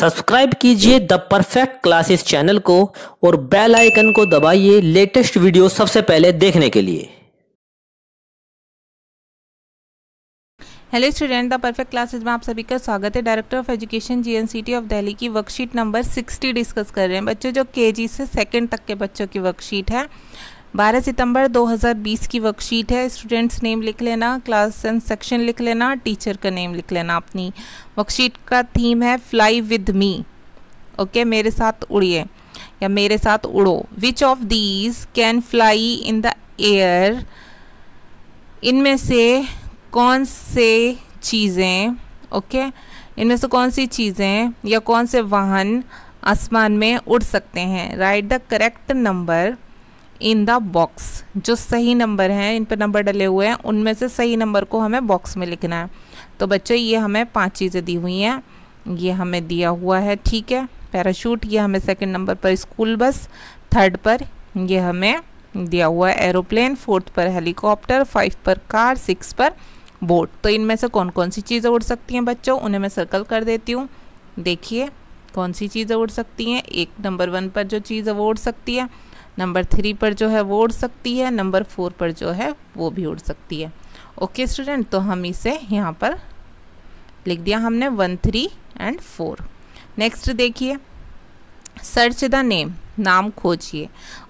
Subscribe कीजिए the perfect classes channel को और बेल आइकन को दबाइए लेटेस्ट वीडियो सबसे पहले देखने के लिए hello student the perfect classes में आप सभी का स्वागत है director of education GNCT of Delhi की वर्कशीट नंबर 60 डिस्कस कर रहे हैं बच्चों जो केजी से सेकंड तक के बच्चों की वर्कशीट है 12 सितंबर 2020 की वर्कशीट है स्टूडेंट्स नेम लिख लेना क्लास एंड सेक्शन लिख लेना टीचर का नेम लिख लेना अपनी वर्कशीट का थीम है फ्लाई विद मी ओके मेरे साथ उड़िए या मेरे साथ उड़ो which of these can fly in the air इनमें से कौन से चीज़ें ओके okay? इनमें से कौन सी चीज़ें या कौन से वाहन आसमान में उड़ सकते हैं write the correct number in the box जो सही नंबर हैं इन पर नंबर डले हुए हैं उनमें से सही नंबर को हमें बॉक्स में लिखना है तो बच्चों ये हमें पांच चीज़ें दी हुई हैं ये हमें दिया हुआ है ठीक है पैराशूट ये हमें सेकंड नंबर पर स्कूल बस थर्ड पर ये हमें दिया हुआ है एरोप्लेन फोर्थ पर हेलीकॉप्टर फाइव पर कार सिक्स पर बोट तो इनमें से कौन कौन सी चीज़ें उड़ सकती हैं बच्चों उन्हें मैं सर्कल कर देती हूँ देखिए कौन सी चीज़ें उड़ सकती हैं एक नंबर वन पर जो चीज़ें वो उड़ सकती है नंबर थ्री पर जो है वो उड़ सकती है नंबर फोर पर जो है वो भी उड़ सकती है ओके स्टूडेंट तो हम इसे यहाँ पर लिख दिया हमने one three and four next देखिए सर्च द नेम नाम खोजिए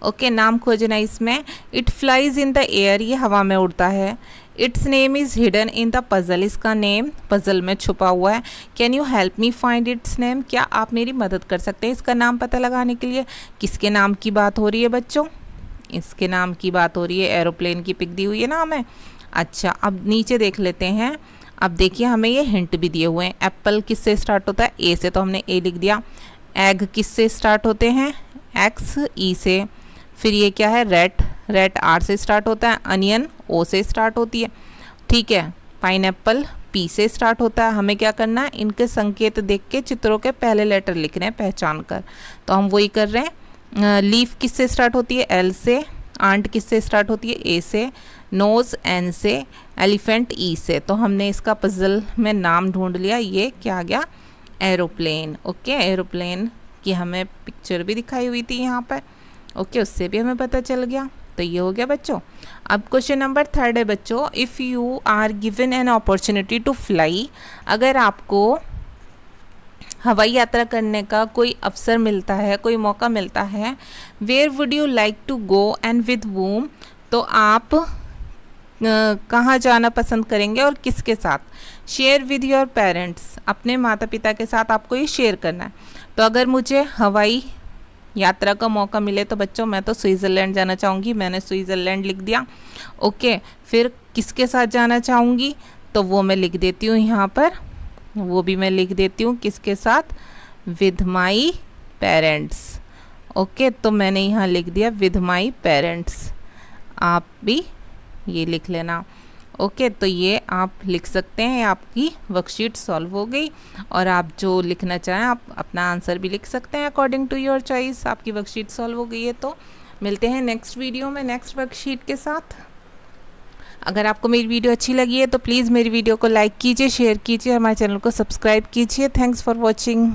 ओके नाम खोजना इसमें it flies in the air ये हवा में उड़ता है its name is hidden in the puzzle इसका नेम पज़ल में छुपा हुआ है can you help me find its name क्या आप मेरी मदद कर सकते हैं इसका नाम पता लगाने के लिए किसके नाम की बात हो रही है बच्चों इसके नाम की बात हो रही है एरोप्लेन की पिक दी हुई है नाम है अच्छा अब नीचे देख लेते हैं अब देखिए हमें ये हिंट भी दिए हुए हैं एप्पल किससे स्टार्ट होता है ए से तो हमने ए लिख दिया एग किससे स्टार्ट होते हैं एक्स ई e से फिर ये क्या है रेट रेट आर से स्टार्ट होता है अनियन ओ से स्टार्ट होती है ठीक है पाइन पी से स्टार्ट होता है हमें क्या करना है इनके संकेत देख के चित्रों के पहले लेटर लिख रहे हैं पहचान कर तो हम वही कर रहे हैं लीफ किस से स्टार्ट होती है एल से आंट किस से स्टार्ट होती है ए से नोज एन से एलिफेंट ई e से तो हमने इसका पजल में नाम ढूंढ लिया ये क्या गया एरोप्लेन ओके एरोप्लेन की हमें पिक्चर भी दिखाई हुई थी यहाँ पर ओके उससे भी हमें पता चल गया तो ये हो गया बच्चों अब क्वेश्चन नंबर थर्ड है बच्चों if you are given an opportunity to fly अगर आपको हवाई यात्रा करने का कोई अवसर मिलता है कोई मौका मिलता है where would you like to go and with whom तो आप कहाँ जाना पसंद करेंगे और किसके साथ शेयर विद योर पेरेंट्स अपने माता पिता के साथ आपको ये शेयर करना है तो अगर मुझे हवाई यात्रा का मौका मिले तो बच्चों मैं तो स्विट्ज़रलैंड जाना चाहूँगी मैंने स्विट्ज़रलैंड लिख दिया ओके फिर किसके साथ जाना चाहूँगी तो वो मैं लिख देती हूँ यहाँ पर वो भी मैं लिख देती हूँ किसके साथ विद माई पेरेंट्स ओके तो मैंने यहाँ लिख दिया विद माई पेरेंट्स आप भी ये लिख लेना ओके तो ये आप लिख सकते हैं आपकी वर्कशीट सॉल्व हो गई और आप जो लिखना चाहें आप अपना आंसर भी लिख सकते हैं अकॉर्डिंग टू योर चॉइस आपकी वर्कशीट सॉल्व हो गई है तो मिलते हैं नेक्स्ट वीडियो में नेक्स्ट वर्कशीट के साथ अगर आपको मेरी वीडियो अच्छी लगी है तो प्लीज़ मेरी वीडियो को लाइक कीजिए शेयर कीजिए हमारे चैनल को सब्सक्राइब कीजिए थैंक्स फॉर वॉचिंग